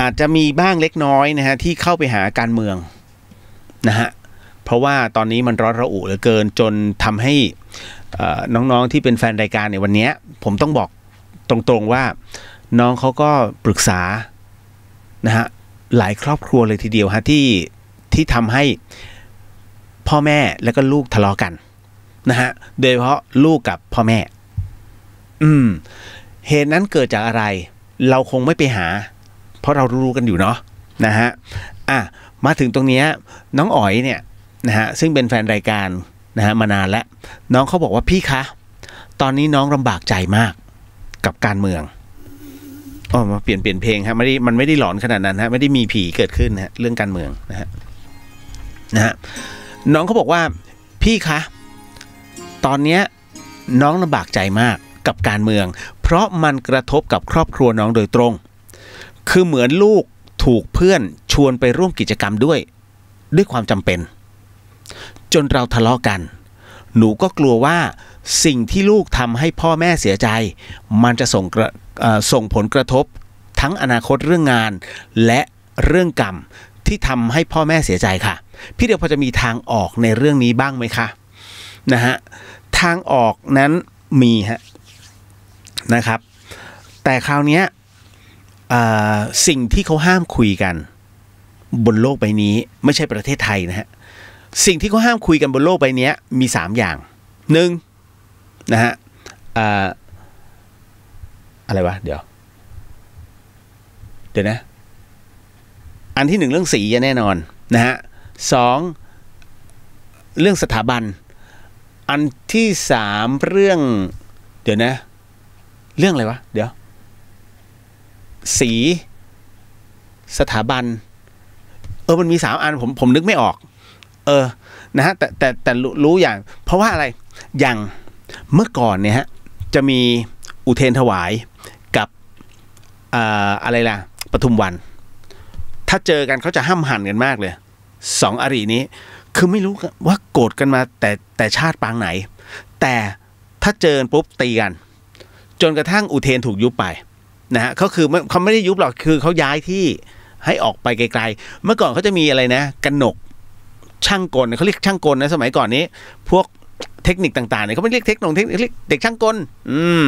อาจจะมีบ้างเล็กน้อยนะฮะที่เข้าไปหาการเมืองนะฮะเพราะว่าตอนนี้มันร้อนระอุเหลือเกินจนทำให้น้องๆที่เป็นแฟนรายการในวันนี้ผมต้องบอกตรงๆว่า น้องเขาก็ปรึกษานะฮะหลายครอบครัวเลยทีเดียวฮะที่ที่ทำให้พ่อแม่และก็ลูกทะเลาะกันนะฮะโดยเฉพาะลูกกับพ่อแม่ อืมเหตุนั้นเกิดจากอะไร เราคงไม่ไปหาเพราะเรารู้กันอยู่เนาะนะฮะอ่ะมาถึงตรงนี้น้องอ๋อยเนี่ยนะฮะซึ่งเป็นแฟนรายการนะฮะมานานแล้วน้องเขาบอกว่าพี่คะตอนนี้น้องลำบากใจมาก กับการเมืองอ๋อมาเปลี่ยนเปลี่ยนเพลงฮะไม่ได้มันไม่ได้หลอนขนาดนั้นฮะไม่ได้มีผีเกิดขึ้นฮะเรื่องการเมืองนะฮะนะฮะน้องเขาบอกว่าพี่คะตอนเนี้ยน้องลำบากใจมากกับการเมือง เพราะมันกระทบกับครอบครัวน้องโดยตรงคือเหมือนลูกถูกเพื่อนชวนไปร่วมกิจกรรมด้วย ด้วยความจำเป็น จนเราทะเลาะกัน หนูก็กลัวว่าสิ่งที่ลูกทำให้พ่อแม่เสียใจ มันจะส่งส่งผลกระทบทั้งอนาคตเรื่องงาน และเรื่องกรรม ที่ทำให้พ่อแม่เสียใจค่ะ พี่เดียวพอจะมีทางออกในเรื่องนี้บ้างไหมคะนะฮะทางออกนั้นมีฮะนะครับ แต่คราวนี้สิ่งที่เขาห้ามคุยกัน บนโลกใบนี้ไม่ใช่ประเทศไทยนะฮะสิ่งที่เขาห้ามคุยกันบนโลกใบนี้มี 3 อย่างหนึ่งนะฮะอะไรวะเดี๋ยวเดี๋ยวนะอันที่หนึ่งเรื่องสีแน่นอนนะฮะสองเรื่องสถาบัน อันที่สามเรื่องเดี๋ยวนะเรื่องอะไรวะ เดี๋ยวสีสถาบันเออมันมีสามอันผมผมนึกไม่ออก เออนะฮะแต่แต่แต่รู้อย่าง เพราะว่าอะไรอย่างเมื่อก่อนเนี่ยฮะจะมีอุเทนถวายกับอะไรล่ะปทุมวัน ถ้าเจอกันเขาจะห้ามหันกันมากเลยสองอรินี้คือไม่รู้ว่าโกรธกันมาแต่แต่ชาติปางไหน แต่ถ้าเจอปุ๊บตีกัน จนกระทั่งอุเทนถูกยุบไปนะฮะเขาคือเขาไม่ได้ยุบหรอกคือเขาย้ายที่ให้ออกไปไกลๆเมื่อก่อนเขาจะมีอะไรนะกันหนกช่างกลเขาเรียกช่างกลนะ สมัยก่อนนี้พวกเทคนิคต่างๆเนี่ยเขาไม่เรียกเทคโนโลยีเรียกเด็กช่างกลอืม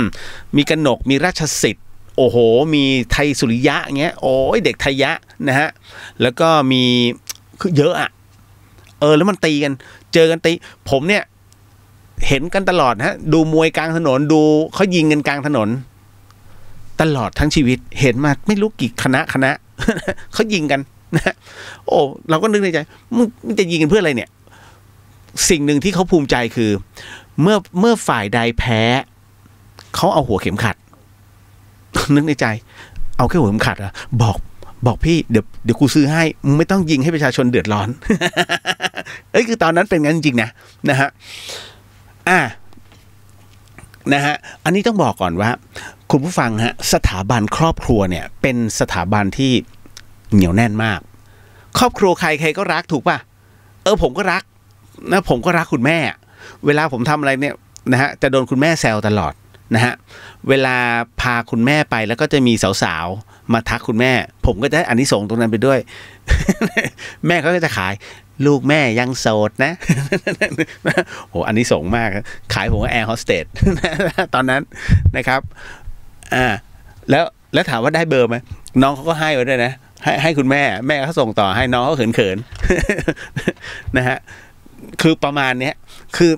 มีกันหนกมีราชสิทธิ์ โอ้โห มีไทยสุริยะเงี้ย โอ้ยเด็กไทยยะนะฮะแล้วก็มีคือเยอะอะเออแล้วมันตีกัน เจอกันตีผมเนี่ย เห็นกันตลอดนะดูมวยกลางถนนดูเขายิงกันกลางถนนตลอดทั้งชีวิตเห็นมาไม่รู้กี่คณะคณะเขายิงกัน นะโอ้ เราก็นึกในใจมึงจะยิงกันเพื่ออะไรเนี่ย สิ่งหนึ่งที่เขาภูมิใจคือ เมื่อเมื่อฝ่ายใดแพ้ เขาเอาหัวเข็มขัด นึกในใจ เอาแค่หัวเข็มขัดอะบอก บอกพี่เดี๋ยวเดี๋ยวกูซื้อให้มึงไม่ต้องยิงให้ประชาชนเดือดร้อนเอ้ยคือตอนนั้นเป็นงั้นจริงนะนะฮะ อ่ะนะฮะ อันนี้ต้องบอกก่อนว่าคุณผู้ฟังฮะสถาบันครอบครัวเนี่ยเป็นสถาบันที่เหนียวแน่นมาก ครอบครัวใครใครก็รักถูกป่ะเออผมก็รักนะผมก็รักคุณแม่ เวลาผมทำอะไรเนี่ยนะฮะจะโดนคุณแม่แซวตลอดนะฮะเวลาพาคุณแม่ไปแล้วก็จะมีสาวๆ มาทักคุณแม่ ผมก็จะอันนี้ส่งตรงนั้นไปด้วย แม่เขาก็จะขายลูกแม่ยังโสดนะ โห อันนี้สงมาก ขายผมวแอร์โฮสเตสตอนนั้นนะครับ อ่า แล้วแล้วถามว่าได้เบอร์ไหม น้องเขาก็ให้ไว้ด้วยนะให้ให้คุณแม่ แม่เขาส่งต่อให้น้องเขาเขิน ๆ นะฮะ คือประมาณเนี้ย คือ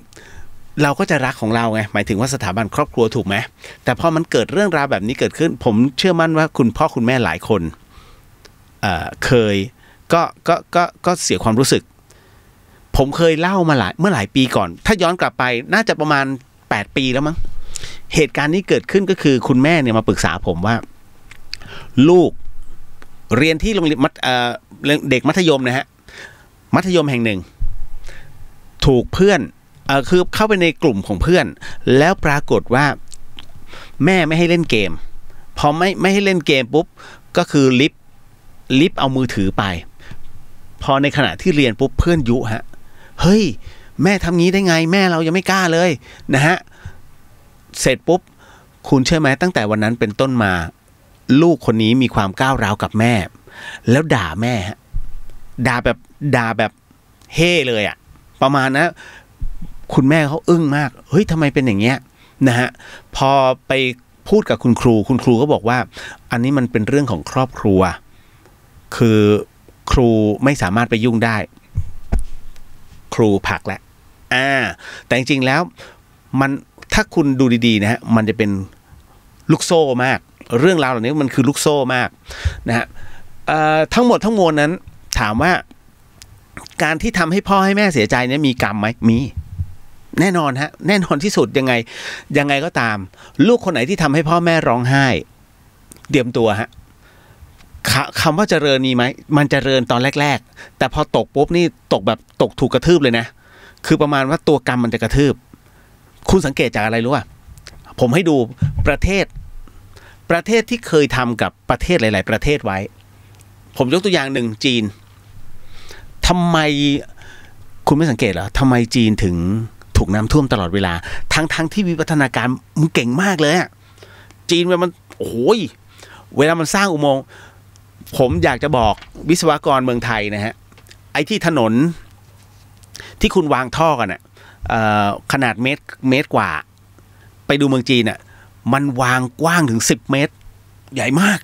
เราก็จะรักของเราไง หมายถึงว่าสถาบันครอบครัวถูกไหมแต่พอมันเกิดเรื่องราวแบบนี้เกิดขึ้น ผมเชื่อมั่นว่าคุณพ่อคุณแม่หลายคนเคยก็ก็ก็ก็เสียความรู้สึกผมเคยเล่ามาหลายเมื่อหลายปีก่อน ถ้าย้อนกลับไปน่าจะประมาณ 8 ปีแล้วมั้งเหตุการณ์นี้เกิดขึ้นก็คือคุณแม่เนี่ยมาปรึกษาผมว่า ลูกเรียนที่โรงเรียนเด็กมัธยมนะฮะมัธยมแห่งหนึ่ง ถูกเพื่อนอคือเข้าไปในกลุ่มของเพื่อน แล้วปรากฏว่าแม่ไม่ให้เล่นเกมพอไม่ไม่ให้เล่นเกมปุ๊บก็คือลิฟลิฟเอามือถือไป พอในขณะที่เรียนปุ๊บเพื่อนยุฮะเฮ้ยแม่ทำงี้ได้ไงแม่เรายังไม่กล้าเลยนะฮะเสร็จปุ๊บ คุณเชื่อไหมตั้งแต่วันนั้นเป็นต้นมา ลูกคนนี้มีความก้าวร้าวกับแม่ แล้วด่าแม่ด่าแบบด่าแบบเฮ่เลยอะประมาณนะ คุณแม่เขาอึ้งมาก เฮ้ยทำไมเป็นอย่างเงี้ยนะฮะพอไปพูดกับคุณครู คุณครูก็บอกว่า อันนี้มันเป็นเรื่องของครอบครัวคือครูไม่สามารถไปยุ่งได้ครูผักแหละ อ่า แต่ จริงๆแล้วมันถ้าคุณดูดีๆนะฮะ มันจะเป็นลูกโซ่มาก เรื่องราวเหล่านี้มันคือลูกโซ่มาก นะฮะทั้งหมดทั้งมวลนั้น ถามว่าการที่ทำให้พ่อให้แม่เสียใจเนี่ยมีกรรมไหมมี แน่นอนฮะ แน่นอนที่สุดยังไงยังไงก็ตามลูกคนไหนที่ทำให้พ่อแม่ร้องไห้เตรียมตัวฮะคำว่าเจริญมีไหมมันเจริญตอนแรก ๆ แต่พอตกปุ๊บนี่ตกแบบตกถูกกระทืบเลยนะ คือประมาณว่าตัวกรรมมันจะกระทืบ คุณสังเกตจากอะไรรู้ป่ะผมให้ดูประเทศ ประเทศที่เคยทำกับประเทศหลาย ๆ ประเทศไว้ ผมยกตัวอย่างหนึ่งจีน ทำไมคุณไม่สังเกตเหรอทำไมจีนถึงถูกน้ำท่วมตลอดเวลา ทั้ง้งที่วิวัฒนาการมันเก่งมากเลยอะจีนมัน โอ้ยเวลามันสร้างอุโมงค์ผมอยากจะบอกวิศวกรเมืองไทยนะฮะไอ้ที่ถนนที่คุณวางท่อกันอะขนาดเมตรเมตรกว่า ไปดูเมืองจีนอะมันวางกว้างถึงสิบเมตร ใหญ่มาก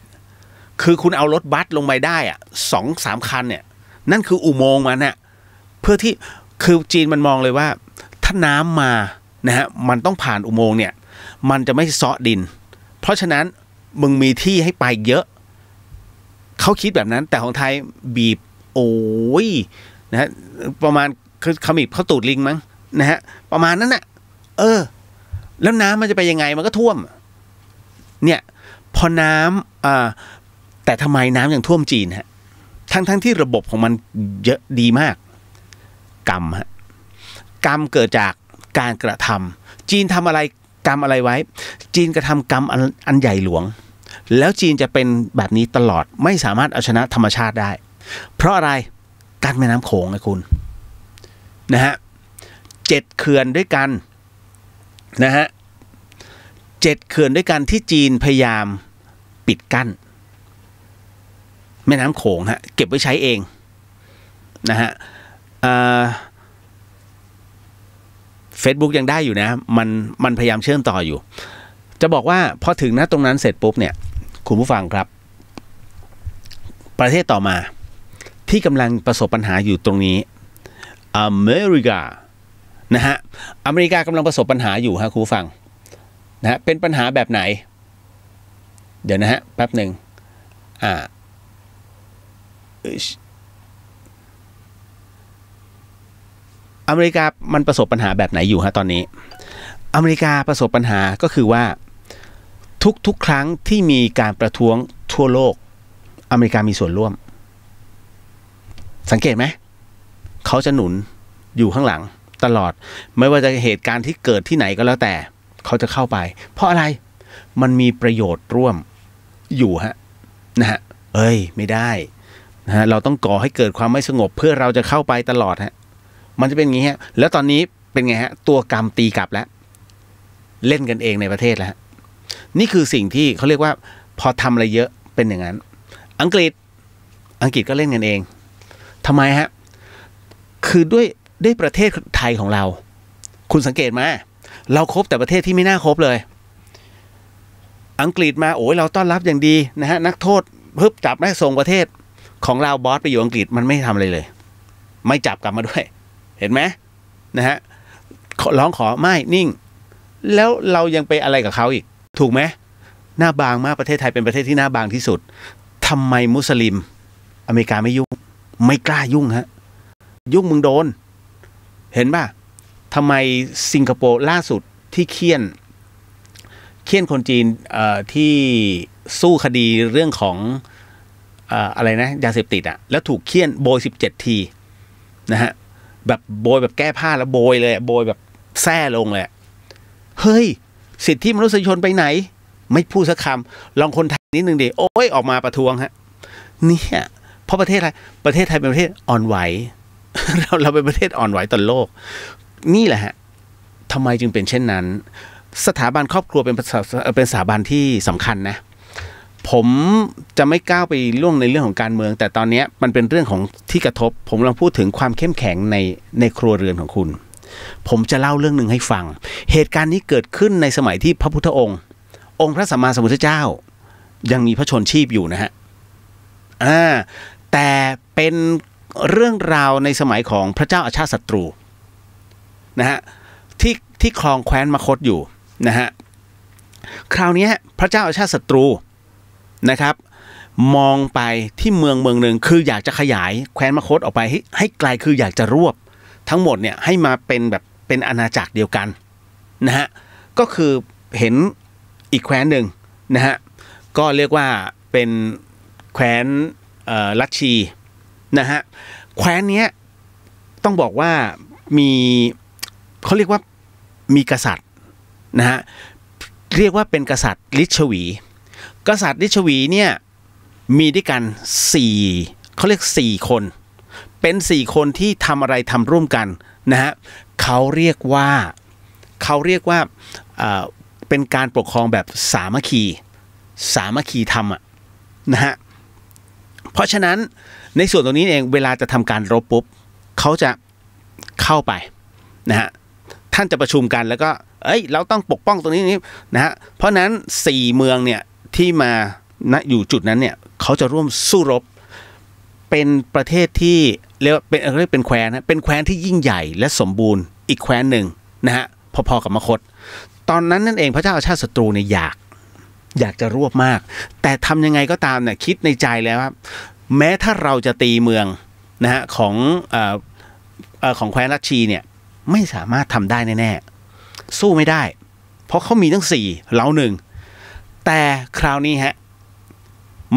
คือคุณเอารถบัสลงไปได้อะสองสามคันเนี่ยนั่นคืออุโมงค์มันอะเพื่อที่ คือจีนมันมองเลยว่าถ้าน้ำมานะฮะมันต้องผ่านอุโมงค์เนี่ย มันจะไม่ซาะดิน เพราะฉะนั้นมึงมีที่ให้ไปเยอะเขาคิดแบบนั้นแต่ของไทยบีบโอ้ยนะฮะประมาณเขาบีบเขาตูดลิงมั้งนะฮะประมาณนั้นนะ่ะเออ แล้วน้ำมันจะไปยังไงมันก็ท่วมเนี่ยพอน้ำอ่าแต่ทำไมน้ํำยังท่วมจีนฮะ ทั้งทั้งที่ระบบของมันเยอะดีมาก กรรมฮะกรรมเกิดจากการกระทำ จีนทำอะไรกรรมอะไรไว้ จีนกระทำกรรมอันใหญ่หลวงแล้วจีนจะเป็นแบบนี้ตลอดไม่สามารถเอาชนะธรรมชาติได้ เพราะอะไรกั้นแม่น้ำโขงไงคุณนะฮะเจ็ดเขื่อนด้วยกันนะฮะเจ็ดเขื่อนด้วยกันที่จีนพยายามปิดกั้น แม่น้ำโขงฮะเก็บไว้ใช้เองนะฮะเฟซบุ๊กยังได้อยู่นะมันมันพยายามเชื่อมต่ออยู่ จะบอกว่าพอถึงนะตรงนั้นเสร็จปุ๊บเนี่ยคุณผู้ฟังครับประเทศต่อมา ที่กำลังประสบปัญหาอยู่ตรงนี้ อเมริกานะฮะอเมริกากำลังประสบปัญหาอยู่ฮะคุณผู้ฟังนะฮะเป็นปัญหาแบบไหนเดี๋ยวนะฮะแป๊บหนึ่งอ่าอเมริกามันประสบปัญหาแบบไหนอยู่ฮะตอนนี้ อเมริกาประสบปัญหาก็คือว่าทุกๆครั้งที่มีการประท้วงทั่วโลก อเมริกามีส่วนร่วม สังเกตไหมเขาจะหนุนอยู่ข้างหลังตลอด ไม่ว่าจะเหตุการณ์ที่เกิดที่ไหนก็แล้วแต่ เขาจะเข้าไป เพราะอะไรมันมีประโยชน์ร่วมอยู่ฮะนะฮะเอ้ยไม่ได้นะฮะเราต้องก่อให้เกิดความไม่สงบ เพื่อเราจะเข้าไปตลอดฮะมันจะเป็นงี้ฮะแล้วตอนนี้เป็นไงฮะตัวกรรมตีกลับแล้ว เล่นกันเองในประเทศแล้วนี่คือสิ่งที่เขาเรียกว่าพอทำอะไรเยอะเป็นอย่างนั้น อังกฤษอังกฤษก็เล่นกันเอง ทำไมฮะคือด้วยด้วยประเทศไทยของเรา คุณสังเกตไหมเราครบแต่ประเทศที่ไม่น่าครบเลย อังกฤษมาโอ้ยเราต้อนรับอย่างดีนะฮะนักโทษเพิ่บจับได้ส่งประเทศของเราบอสไปอยู่อังกฤษมันไม่ทำอะไรเลย ไม่จับกลับมาด้วยเห็นไหมนะฮะร้องขอไม่นิ่ง แล้วเรายังไปอะไรกับเขาอีกถูกไหมหน้าบางมากประเทศไทยเป็นประเทศที่หน้าบางที่สุด ทำไมมุสลิม อเมริกาไม่ยุ่ง ไม่กล้ายุ่งฮะ ยุ่งมึงโดน เห็นป่ะทำไมสิงคโปร์ล่าสุดที่เคี่ยนเคี่ยนคนจีนที่สู้คดีเรื่องของอะไรนะยาเสพติดอะแล้วถูกเคี่ยนโบยสิบเจ็ดทีนะฮะแบบโบยแบบแก้ผ้าแล้วโบยเลยโบยแบบแท่ลงเลยเฮ้ยสิทธิมนุษยชนไปไหนไม่พูดสักคำลองคนไทยนิดหนึ่งดิโอ้ยออกมาประท้วงฮะเนี่ยเพราะประเทศไทยประเทศไทยเป็นประเทศอ่อนไหวเราเราเป็นประเทศอ่อนไหวต่อโลก นี่แหละฮะทำไมจึงเป็นเช่นนั้น สถาบันครอบครัวเป็นเป็นสถาบันที่สำคัญนะ ผมจะไม่ก้าวไปล่วงในเรื่องของการเมือง แต่ตอนนี้มันเป็นเรื่องของที่กระทบ ผมกำลังพูดถึงความเข้มแข็งในในครัวเรือนของคุณผมจะเล่าเรื่องหนึ่งให้ฟัง เหตุการณ์นี้เกิดขึ้นในสมัยที่พระพุทธองค์ องค์พระสัมมาสัมพุทธเจ้า ยังมีพระชนชีพอยู่นะฮะอ่าแต่เป็นเรื่องราวในสมัยของพระเจ้าอาชาติศัตรูนะฮะที่ที่คลองแคว้นมคตอยู่นะฮะคราวนี้พระเจ้าอาชาติศัตรูนะครับ มองไปที่เมืองเมืองหนึ่งคืออยากจะขยายแคว้นมคตออกไปให้ไกลคืออยากจะรวบทั้งหมดเนี่ยให้มาเป็นแบบเป็นอาณาจักรเดียวกันนะฮะก็คือเห็นอีกแคว้นหนึ่งนะฮะก็เรียกว่าเป็นแคว้นลัชชีนะฮะแคว้นนี้ต้องบอกว่ามีเขาเรียกว่ามีกษัตริย์นะฮะเรียกว่าเป็นกษัตริย์ลิชวีกษัตริย์ลิชวีเนี่ยมีด้วยกัน4เขาเรียก 4 คนเป็น 4 คนที่ทำอะไรทำร่วมกันนะฮะเขาเรียกว่าเขาเรียกว่าเป็นการปกครองแบบสามัคคี สามัคคีทำอ่อะนะฮะเพราะฉะนั้นในส่วนตรงนี้เองเวลาจะทำการรบปุ๊บเขาจะเข้าไปนะฮะท่านจะประชุมกันแล้วก็ เอ้ยเราต้องปกป้องตรงนี้นี้นะฮะเพราะนั้นสี่เมืองเนี่ยที่มาณอยู่จุดนั้นเนี่ยเขาจะร่วมสู้รบ เป็นประเทศที่เรียกเป็นเรียกเป็นแคว้นนะเป็นแคว้นที่ยิ่งใหญ่และสมบูรณ์ อีกแคว้นหนึ่งนะฮะพอๆกับมคต ตอนนั้นนั่นเองพระเจ้าอาชาติศัตรูเนี่ยอยากอยากจะรวบมาก แต่ทำยังไงก็ตามเนี่ยคิดในใจแล้วครับแม้ถ้าเราจะตีเมืองนะฮะของออของแคว้นรัชชีเนี่ยไม่สามารถทำได้แน่ ๆ สู้ไม่ได้ เพราะเขามีทั้งสี่เราหนึ่ง แต่คราวนี้ฮะ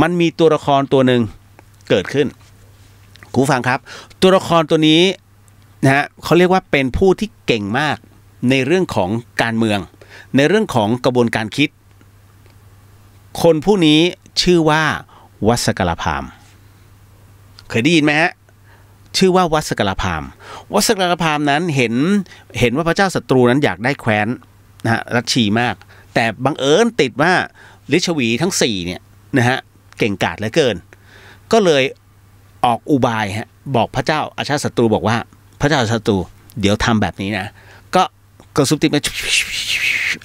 มันมีตัวละครตัวหนึ่งเกิดขึ้นคุณฟังครับตัวละครตัวนี้นะฮะเขาเรียกว่าเป็นผู้ที่เก่งมากในเรื่องของการเมือง ในเรื่องของกระบวนการคิด คนผู้นี้ชื่อว่าวัสกลพามเคยได้ยินไหมฮะชื่อว่าวัสกลพามวัสกลพามนั้นเห็นเห็นว่าพระเจ้าศัตรูนั้นอยากได้แคว้นนะฮะรัชชีมาก แต่บังเอิญติดว่าฤชวีทั้ง 4เนี่ยนะฮะเก่งกาจเหลือเกิน ก็เลยออกอุบายฮะบอกพระเจ้าอาชาศัตรูบอกว่า พระเจ้าศัตรูเดี๋ยวทำแบบนี้นะก็กระซุบติก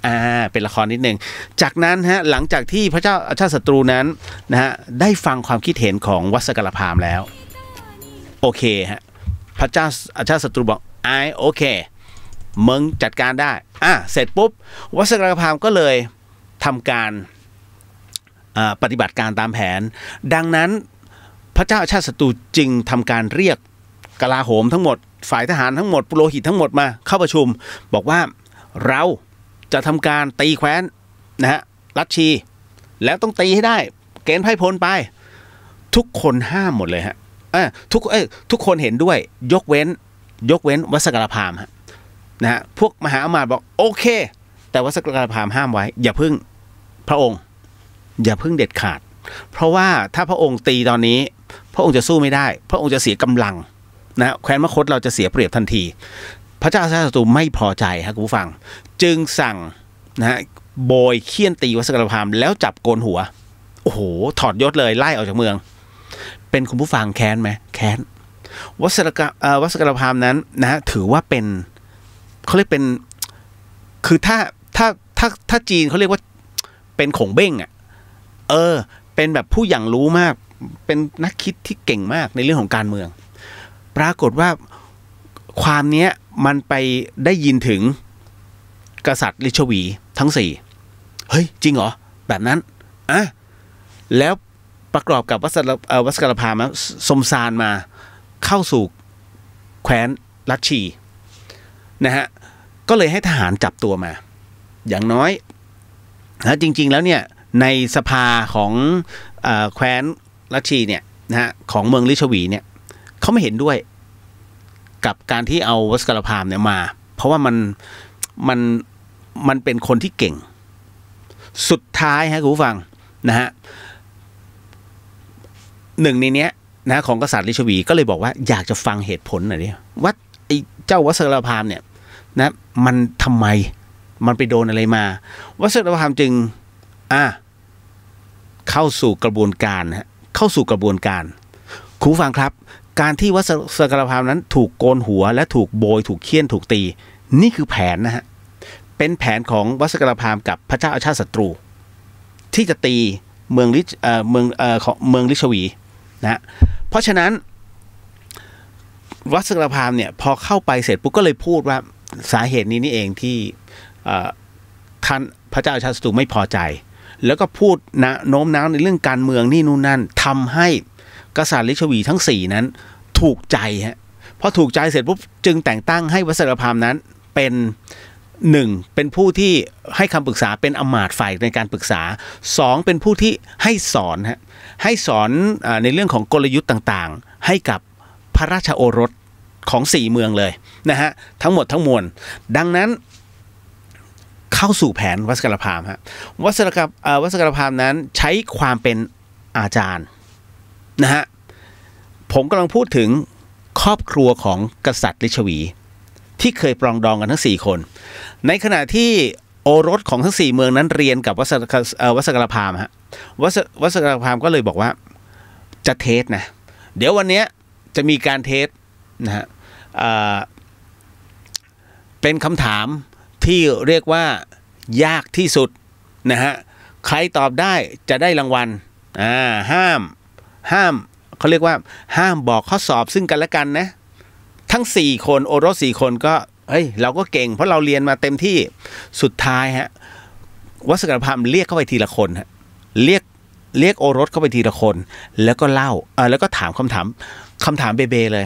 อ่าเป็นละครนิดนึงจากนั้นฮะหลังจากที่พระเจ้าอาชาติศัตรูนั้นนะฮะได้ฟังความคิดเห็นของวัสกรพามแล้วโอเคฮะ พระเจ้าอาชาติศัตรูบอกไอโอเคมึงจัดการได้อ่าเสร็จปุ๊บ วัสกรพามก็เลยทำการปฏิบัติการตามแผน ดังนั้นพระเจ้าชาติศัตรูจึงทำการเรียกกลาโหมทั้งหมดฝ่ายทหารทั้งหมดปุโรหิตทั้งหมดมาเข้าประชุม บอกว่าเรา จะทำการตีแคว้นนะฮะรัชชี แล้วต้องตีให้ได้เกณฑ์ไพ่พลไป ทุกคนห้ามหมดเลยฮะทุกเอ้ทุกคนเห็นด้วย ยกเว้น ยกเว้น วัสกรพามฮะนะฮะพวกมหาอมาตย์บอก โอเค แต่วัสกรพามห้ามไว้ อย่าพึ่งพระองค์ อย่าพึ่งเด็ดขาด เพราะว่าถ้าพระองค์ตีตอนนี้พระองค์จะสู้ไม่ได้ พระองค์จะเสียกำลัง นะ แคว้นมคตเราจะเสียเปรียบทันที พระเจ้าชาติศัตรูไม่พอใจครับคุณผู้ฟัง จึงสั่งนะฮะโบยเคี่ยนตีวัสกรพามแล้วจับโกนหัว โอ้โห ถอดยศเลย ไล่ออกจากเมือง เป็นคุณผู้ฟังแค้นไหมแค้น วัสกรวัสกรพามนั้นนะถือว่าเป็นเขาเรียกเป็นคือถ้าถ้าถ้าถ้าจีนเขาเรียกว่า เป็นขงเบ้งอะ่ะเออ เป็นแบบผู้อย่างรู้มากเป็นนักคิดที่เก่งมากในเรื่องของการเมือง ปรากฏว่าความเนี้ยมันไปได้ยินถึงกษัตริย์ลิชวีทั้งสี่เฮ้ยจริงเหรอ แบบนั้นอ่ะแล้วประกอบกับวัสวัสกรพามาสมสารมาเข้าสู่แคว้นรัชชีนะฮะก็เลยให้ทหารจับตัวมา อย่างน้อยนะจริงๆแล้วเนี่ย ในสภาของอแคว้นรัชชีเนี่ยนะฮะของเมืองลิชวีเนี่ยเขาไม่เห็นด้วยกับการที่เอาวัสกรพามเนี่ยมา เพราะว่ามันมันมันเป็นคนที่เก่ง สุดท้ายฮะคุณผู้ฟังนะฮะหนึ่งในเนี้ยนะ ของกษัตริย์ลิชวีก็เลยบอกว่าอยากจะฟังเหตุผลหน่อยดิว่าไอ้เจ้าวัสกรพามเนี่ย นะ มันทำไม มันไปโดนอะไรมาวัสกรพามจึง อ่า เข้าสู่กระบวนการฮะเข้าสู่กระบวนการคุณฟังครับ การที่วัสกรภาพนั้นถูกโกนหัวและถูกโบยถูกเคี่ยนถูกตี นี่คือแผนนะฮะเป็นแผนของวัสกรภามกับพระเจ้าอาชาติศัตรู ที่จะตีเมืองลิเเมืองเออเมืองลิชวีนะเพราะฉะนั้นวัสกรภามเนี่ยพอเข้าไปเสร็จปุ๊บก็เลยพูดว่าสาเหตุนี้นี่เองที่ท่านพระเจ้าอาชาติศัตรูไม่พอใจแล้วก็พูดนะโน้มน้าวในเรื่องการเมืองนี่นู่นนั่นทำให้กษัตริย์ลิชวีทั้ง 4 นั้นถูกใจฮะพอถูกใจเสร็จปุ๊บจึงแต่งตั้งให้วัสุพามนั้น เป็นหนึ่งเป็นผู้ที่ให้คำปรึกษาเป็นอมาตฝ่ายในการปรึกษาสองเป็นผู้ที่ให้สอนฮะให้สอนอในเรื่องของกลยุทธ์ต่างๆ ให้กับพระราชโอรสของสี่เมืองเลยนะฮะทั้งหมดทั้งมวลดังนั้นเข้าสู่แผนวัสกรพามฮะวัสกรวัสกรพามนั้นใช้ความเป็นอาจารย์ นะฮะ ผมกำลังพูดถึงครอบครัวของกษัตริย์ลิชวี ที่เคยปรองดองกันทั้ง 4 คน ในขณะที่โอรสของทั้ง 4 เมืองนั้นเรียนกับวัสกรพามฮะ วัสกรพามก็เลยบอกว่าจะเทสนะ เดี๋ยววันนี้จะมีการเทสนะฮะเป็นคำถามที่เรียกว่ายากที่สุดนะฮะใครตอบได้จะได้รางวัลอ่าห้ามห้ามเขาเรียกว่าห้ามบอกข้อสอบซึ่งกันและกันนะทั้ง 4 คนโอรส4คนก็เฮ้ยเราก็เก่งเพราะเราเรียนมาเต็มที่สุดท้ายฮะวัสกรพรมเรียกเข้าไปทีละคนฮะเรียกเรียกโอรสเข้าไปทีละคน แล้วก็เล่าอ่าแล้วก็ถามคำถามคำถามเบเบเลย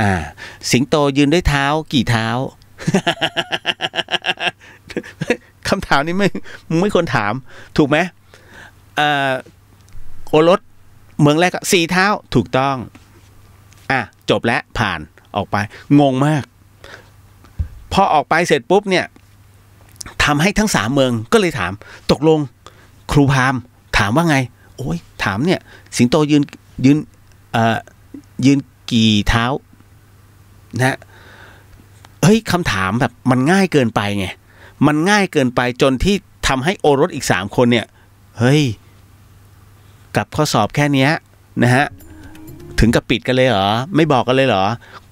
อ่าสิงโตยืนด้วยเท้ากี่เท้าคำถามนี้ไม่มึงไม่ควรถาม ถูกไหมโอรสเมืองแรกก็สี่เท้า ถูกต้อง อ่ะจบแล้วผ่านออกไป งงมาก พอออกไปเสร็จปุ๊บเนี่ยทำให้ทั้งสามเมือง ก็เลยถาม ตกลง ครูพาม ถามว่าไง โอ้ยถามเนี่ย สิงโตยืนยืนยืนกี่เท้า นะเฮ้ยคำถามแบบมันง่ายเกินไปไงมันง่ายเกินไปจนที่ทำให้โอรสอีกสามคนเนี่ยเฮ้ยกับข้อสอบแค่นี้นะฮะถึงกับปิดกันเลยเหรอ ไม่บอกกันเลยเหรอ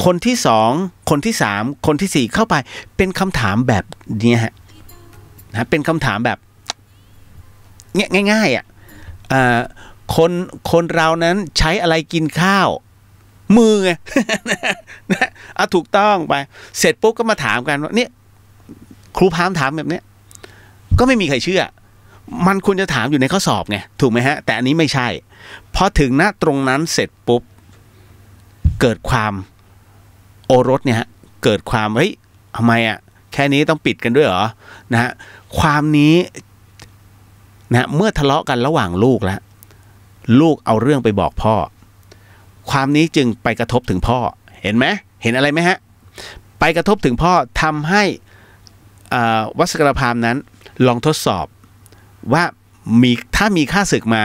คนที่สองคนที่สามคนที่สี่เข้าไปเป็นคำถามแบบนี้ฮะนะเป็นคำถามแบบง่ายๆอ่ะคนคนเรานั้นใช้อะไรกินข้าวมือไงนะอ่ะถูกต้องไป เสร็จปุ๊บก็มาถามกันว่าเนี่ยครูพามถามแบบเนี้ยก็ไม่มีใครเชื่อ มันควรจะถามอยู่ในข้อสอบไงถูกไหมฮะแต่อันนี้ไม่ใช่พอถึงหน้าตรงนั้นเสร็จปุ๊บเกิดความโอรสเนี่ยฮะเกิดความ เฮ้ยทำไมอะ่ะ แค่นี้ต้องปิดกันด้วยเหรอนะฮะความนี้นะเมื่อทะเลาะกันระหว่างลูกแล้ว ลูกเอาเรื่องไปบอกพ่อความนี้จึงไปกระทบถึงพ่อ เห็นไหมเห็นอะไรไหมฮะ ไปกระทบถึงพ่อทำให้วัสกรพามนั้น ลองทดสอบว่ามีถ้ามีค่าศึกมา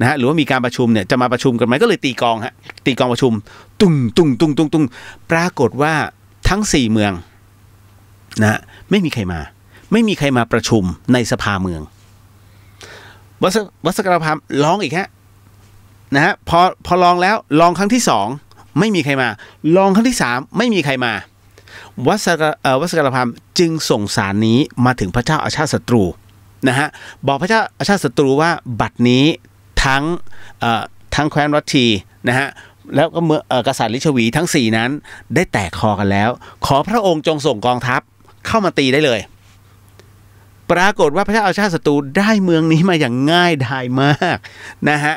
นะฮะหรือว่า มีการประชุมเนี่ยจะมาประชุมกันไหมก็เลยตีกองฮะตีกองประชุมตุ้งตุ้งตุ้งตุ้งตุ้งปรากฏว่าทั้ง4เมืองนะไม่มีใครมา ไม่มีใครมาประชุมในสภาเมือง วัสวัสกรพามร้องอีกฮะนะฮะพอพอลองแล้วลองครั้งที่ 2 ไม่มีใครมา ลองครั้งที่ 3 ไม่มีใครมา วัสกวัสกรพามจึงส่งสารนี้มาถึงพระเจ้าอาชาติศัตรูนะฮะบอกพระเจ้าอาชาติศัตรูว่าบัตรนี้ทั้งทั้งแคว้นรัตทีนะฮะแล้วก็เมื่อกษัตริย์ลิชวีทั้ง 4 นั้น ได้แตกคอกันแล้ว ขอพระองค์จงส่งกองทัพเข้ามาตีได้เลย ปรากฏว่าพระเจ้าอาชาติศัตรูได้เมืองนี้มาอย่างง่ายดายมากนะฮะ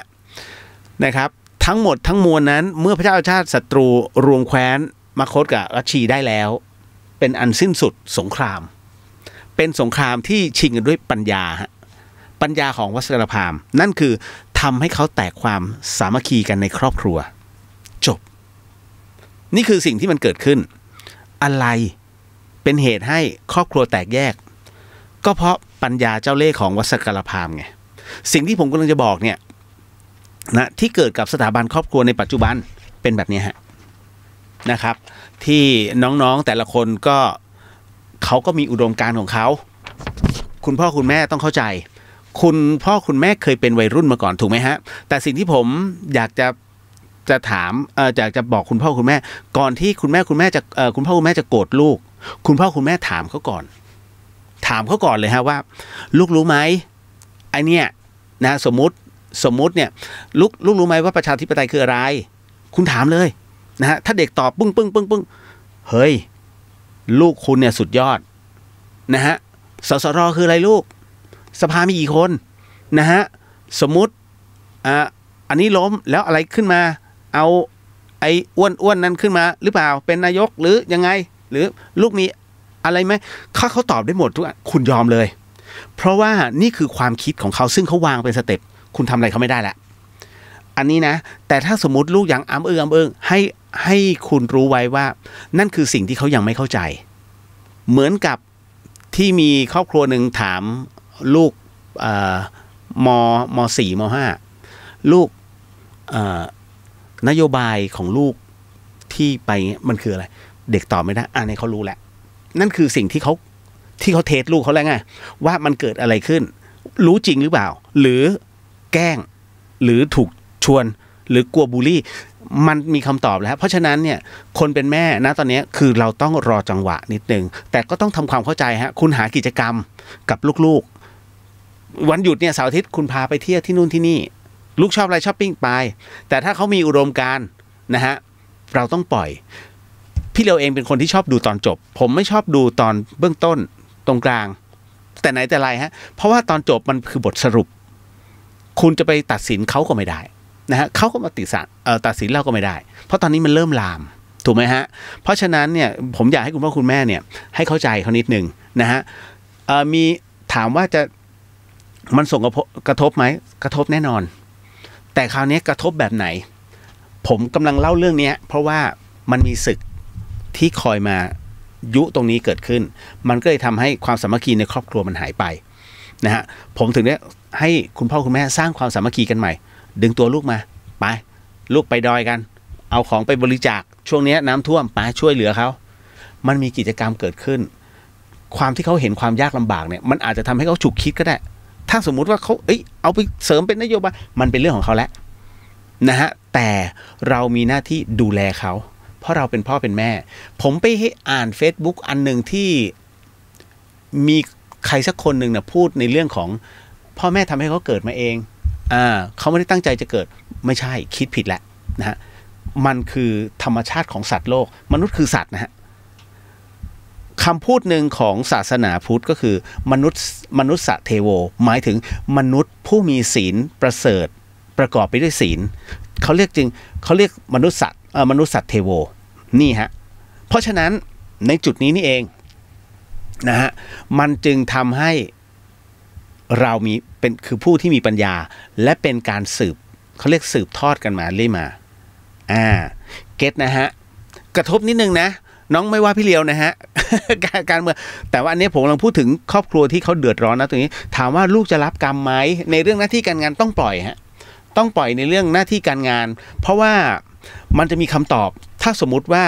นะครับทั้งหมดทั้งมวลนั้น เมื่อพระเจ้าชาติศัตรูรวมแคว้นมาคตกับรัชชีได้แล้ว เป็นอันสิ้นสุดสงคราม เป็นสงครามที่ชิงกันด้วยปัญญาฮะปัญญาของวัสกรพามนั่นคือทำให้เขาแตกความสามัคคีกันในครอบครัว จบ นี่คือสิ่งที่มันเกิดขึ้น อะไรเป็นเหตุให้ครอบครัวแตกแยก ก็เพราะปัญญาเจ้าเล่ห์ของวัสกรพามไงสิ่งที่ผมกำลังจะบอกเนี่ยนะที่เกิดกับสถาบันครอบครัวในปัจจุบันเป็นแบบนี้ฮะนะครับ ที่น้องๆแต่ละคนก็เขาก็มีอุดมการของเขา คุณพ่อคุณแม่ต้องเข้าใจ คุณพ่อคุณแม่เคยเป็นวัยรุ่นมาก่อนถูกไหมฮะ แต่สิ่งที่ผมอยากจะจะถามเอออยากจะบอกคุณพ่อคุณแม่ ก่อนที่คุณแม่คุณแม่จะเออคุณพ่อคุณแม่จะโกรธลูก คุณพ่อคุณแม่ถามเขาก่อน ถามเขาก่อนเลยฮะว่า ลูกรู้ไหมไอเนี้ยนะ สมมติสมมุติเนี่ยลูกลูกรู้ไหมว่าประชาธิปไตยคืออะไร คุณถามเลยนะฮะถ้าเด็กตอบปึ้งปึ้งปึ้งปึ้งเฮ้ยลูกคุณเนี่ยสุดยอดนะฮะสสรคืออะไรลูก สภามีกี่คนนะฮะสมมุติอ่าอันนี้ล้มแล้วอะไรขึ้นมา เอาไอ้อ้วนอ้วนนั้นขึ้นมา หรือเปล่าเป็นนายกหรือยังไง หรือลูกมีอะไรไหมถ้าเขาตอบได้หมดทุกคุณยอมเลย เพราะว่านี่คือความคิดของเขาซึ่งเขาวางเป็นสเต็ปคุณทำอะไรเขาไม่ได้ละอันนี้นะ แต่ถ้าสมมติลูกยังอ้ำเอิื้อาเอิงให้ให้คุณรู้ไว้ว่า นั่นคือสิ่งที่เขายังไม่เข้าใจ เหมือนกับที่มีครอบครัวหนึ่งถามลูกมมสี่มห้าลูกนโยบายของลูกที่ไปมันคืออะไร เด็กตอบไม่ได้ อันนี้เขารู้แหละ นั่นคือสิ่งที่เขาที่เขาเทสลูกเขาแล้วไง ว่ามันเกิดอะไรขึ้น รู้จริงหรือเปล่า หรือแกล้งหรือถูกชวนหรือกลัวบูลลี่ มันมีคำตอบแล้วเพราะฉะนั้นเนี่ยคนเป็นแม่นะตอนนี้คือเราต้องรอจังหวะนิดนึง แต่ก็ต้องทำความเข้าใจฮะคุณหากิจกรรมกับลูกๆ วันหยุดเนี่ยเสาร์อาทิตย์คุณพาไปเที่ยวที่นู่นที่นี่ ลูกชอบอะไรช้อปปิ้งไป แต่ถ้าเขามีอุดมการนะฮะเราต้องปล่อย พี่เลียวเองเป็นคนที่ชอบดูตอนจบ ผมไม่ชอบดูตอนเบื้องต้นตรงกลาง แต่ไหนแต่ไรฮะเพราะว่าตอนจบมันคือบทสรุปคุณจะไปตัดสินเขาก็ไม่ได้นะฮะเขาก็มาติดสัตัดสินเราก็ไม่ได้ เพราะตอนนี้มันเริ่มลามถูกไหมฮะเพราะฉะนั้นเนี่ยผมอยากให้คุณพ่อคุณแม่เนี่ยให้เข้าใจเขานิดหนึ่งนะฮะมีถามว่าจะมันส่งกระทบไหมกระทบแน่นอน แต่คราวนี้กระทบแบบไหน ผมกำลังเล่าเรื่องนี้เพราะว่ามันมีศึกที่คอยมายุตรงนี้เกิดขึ้น มันก็เลยทำให้ความสามัคคีในครอบครัวมันหายไปนะฮะผมถึงได้ให้คุณพ่อคุณแม่สร้างความสามัคคีกันใหม่ ดึงตัวลูกมาไป ลูกไปดอยกัน เอาของไปบริจาคช่วงนี้น้ำท่วมไปช่วยเหลือเขา มันมีกิจกรรมเกิดขึ้น ความที่เขาเห็นความยากลำบากเนี่ยมันอาจจะทำให้เขาฉุกคิดก็ได้ ถ้าสมมุติว่าเขาเอ้ยเอาไปเสริมเป็นนโยบายมันเป็นเรื่องของเขาแล้วนะฮะแต่เรามีหน้าที่ดูแลเขาเพราะเราเป็นพ่อเป็นแม่ ผมไปให้อ่าน Facebook อันหนึ่งที่มีใครสักคนหนึ่งนะพูดในเรื่องของพ่อแม่ทำให้เขาเกิดมาเองอ่าเขาไม่ได้ตั้งใจจะเกิดไม่ใช่คิดผิดแหละนะฮะมันคือธรรมชาติของสัตว์โลก มนุษย์คือสัตว์นะฮะคำพูดหนึ่งของศาสนาพุทธก็คือมนุษย์มนุษย์สเทโว หมายถึงมนุษย์ผู้มีศีลประเสริฐ ประกอบไปด้วยศีลเขาเรียกจริงเขาเรียกมนุษย์สัตว์มนุษย์สัตว์เทโวนี่ฮะเพราะฉะนั้นในจุดนี้นี่เองนะฮะมันจึงทำให้เรามีเป็นคือผู้ที่มีปัญญาและเป็นการสืบเขาเรียกสืบทอดกันมาเรื่อยมาอ่าเก็ตนะฮะกระทบนิดนึงนะน้องไม่ว่าพี่เลียวนะฮะการเมืองแต่ว่าอันนี้ผมกำลังพูดถึงครอบครัวที่เขาเดือดร้อนนะตรงนี้ ถามว่าลูกจะรับกรรมไหมในเรื่องหน้าที่การงานต้องปล่อยฮะต้องปล่อยในเรื่องหน้าที่การงาน เพราะว่ามันจะมีคำตอบถ้าสมมุติว่า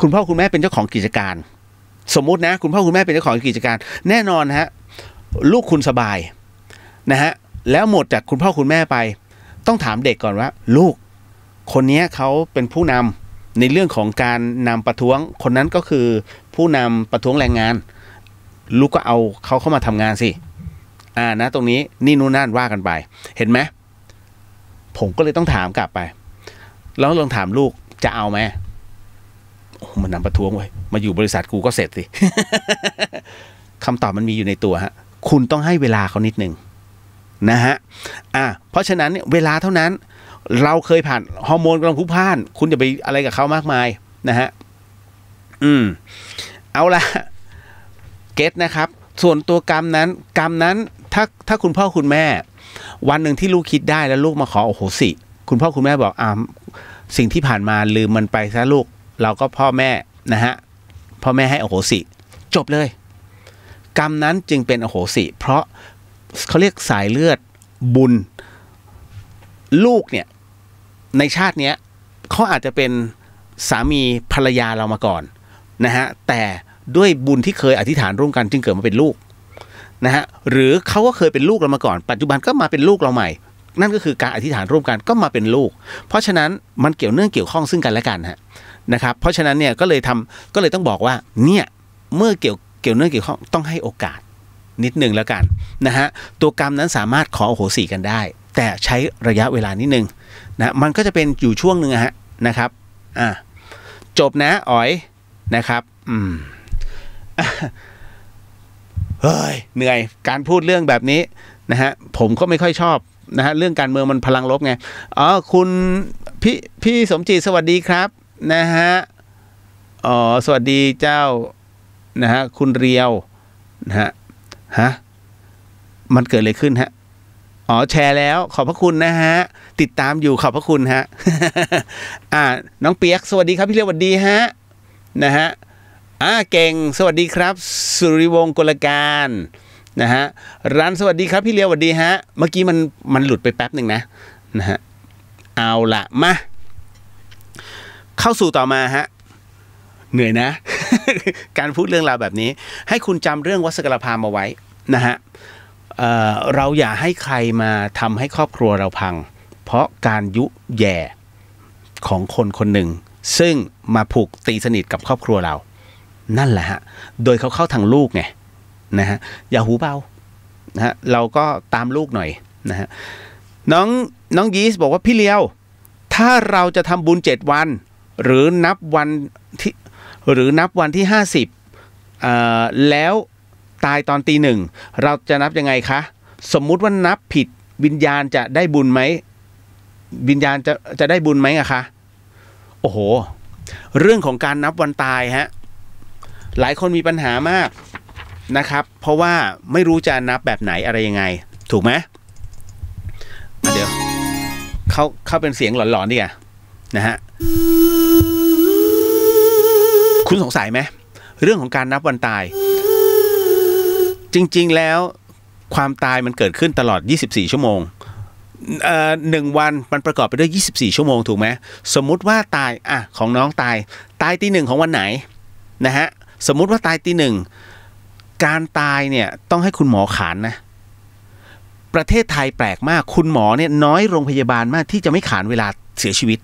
คุณพ่อคุณแม่เป็นเจ้าของกิจการสมมุตินะ คุณพ่อคุณแม่เป็นเจ้าของกิจการ แน่นอนฮะลูกคุณสบายนะฮะแล้วหมดจากคุณพ่อคุณแม่ไป ต้องถามเด็กก่อนว่า ลูก คนนี้เขาเป็นผู้นำในเรื่องของการนำประท้วง คนนั้นก็คือ ผู้นำประท้วงแรงงาน ลูกก็เอาเขาเข้ามาทำงานสิอ่านะ ตรงนี้นี่นู่นนั่นว่ากันไป เห็นไหมผมก็เลยต้องถามกลับไปแล้วลองถามลูกจะเอาไหมมันนำประท้วงไว้มาอยู่บริษัทกูก็เสร็จสิ คำตอบมันมีอยู่ในตัวฮะ คุณต้องให้เวลาเขานิดหนึ่งนะฮะอ่ะเพราะฉะนั้น เวลาเท่านั้น เราเคยผ่านฮอร์โมนกำลังผู้พ่าน คุณอย่าไปอะไรกับเขามากมาย นะฮะ อืม เอาละ เกตนะครับ ส่วนตัวกรรมนั้น กรรมนั้น ถ้าถ้าคุณพ่อคุณแม่ วันหนึ่งที่ลูกคิดได้แล้วลูกมาขอ โอโหสิ คุณพ่อคุณแม่บอกอ่า สิ่งที่ผ่านมาลืมมันไปซะลูกเราก็พ่อแม่นะฮะ พ่อแม่ให้อโหสิจบเลยกรรมนั้นจึงเป็นอโหสิเพราะเขาเรียกสายเลือดบุญลูกเนี่ยในชาติเนี้ยเขาอาจจะเป็นสามีภรรยาเรามาก่อนนะฮะแต่ด้วยบุญที่เคยอธิษฐานร่วมกัน จึงเกิดมาเป็นลูกนะฮะหรือเขาก็เคยเป็นลูกเรามาก่อน ปัจจุบันก็มาเป็นลูกเราใหม่ นั่นก็คือการอธิษฐานร่วมกันก็มาเป็นลูก เพราะฉะนั้นมันเกี่ยวเนื่องเกี่ยวข้องซึ่งกันและกันฮะนะครับ เพราะฉะนั้นเนี่ยก็เลยทำก็เลยต้องบอกว่า เนี่ย เมื่อเกี่ยว เกี่ยวเนื่องเกี่ยวข้องต้องให้โอกาส นิดหนึ่งแล้วกันนะฮะ ตัวกรรมนั้นสามารถขอโอโหสีกันได้ แต่ใช้ระยะเวลานิดหนึ่งนะ มันก็จะเป็นอยู่ช่วงหนึ่งฮะนะครับ อ่าจบนะ อ๋อย นะครับ อืม เฮ้ยเหนื่อย การพูดเรื่องแบบนี้นะฮะ ผมก็ไม่ค่อยชอบนะฮะ เรื่องการเมืองมันพลังลบไง อ๋อ คุณพี่พี่สมจิตสวัสดีครับนะฮะ อ๋อ สวัสดีเจ้า นะฮะ คุณเรียว นะฮะ ฮะ มันเกิดอะไรขึ้นฮะ อ๋อแชร์แล้ว ขอบพระคุณนะฮะ ติดตามอยู่ขอบพระคุณฮะอ่าน้องเปียก สวัสดีครับพี่เรียวสวัสดีฮะ นะฮะอ่าเก่ง สวัสดีครับ สุริวงศ์กลการนะฮะ รัน สวัสดีครับพี่เรียวสวัสดีฮะ เมื่อกี้มัน มันหลุดไปแป๊บหนึ่งนะ นะฮะ เอาละ มาเข้าสู่ต่อมาฮะ เหนื่อยนะ การพูดเรื่องราวแบบนี้ ให้คุณจำเรื่องวัสกรพามเอาไว้นะฮะเเราอย่าให้ใครมาทำให้ครอบครัวเราพัง เพราะการยุแย่ของคนคนหนึ่ง ซึ่งมาผูกตีสนิทกับครอบครัวเรา นั่นแหละฮะ โดยเขาเข้าทางลูกไงนะฮะอย่าหูเบานะฮะเราก็ตามลูกหน่อยนะฮะน้องน้องยีสบอกว่าพี่เลียว ถ้าเราจะทำบุญเจ็ดวันหรือนับวันที่หรือนับวันที่ห้าสิบแล้วตายตอนตีหนึ่งเราจะนับยังไงคะ สมมุติว่านับผิดวิญญาณจะได้บุญไหมวิญญาณจะจะได้บุญไหมอะคะ โอ้โหเรื่องของการนับวันตายฮะ หลายคนมีปัญหามากนะครับ เพราะว่าไม่รู้จะนับแบบไหนอะไรยังไง ถูกไหมเดี๋ยวเขาเขาเป็นเสียงหลอนๆดิอะนะฮะคุณสงสัยไหมเรื่องของการนับวันตาย จริงๆแล้วความตายมันเกิดขึ้นตลอด 24 ชั่วโมงหนึ่งวันมันประกอบไปด้วย 24 ชั่วโมงถูกไหมสมมุติว่าตายอ่ะของน้องตายตายตีหนึ่งของวันไหนนะฮะสมมุติว่าตายตีหนึ่งการตายเนี่ยต้องให้คุณหมอขานนะประเทศไทยแปลกมากคุณหมอเนี่ยน้อยโรงพยาบาลมากที่จะไม่ขานเวลาเสียชีวิต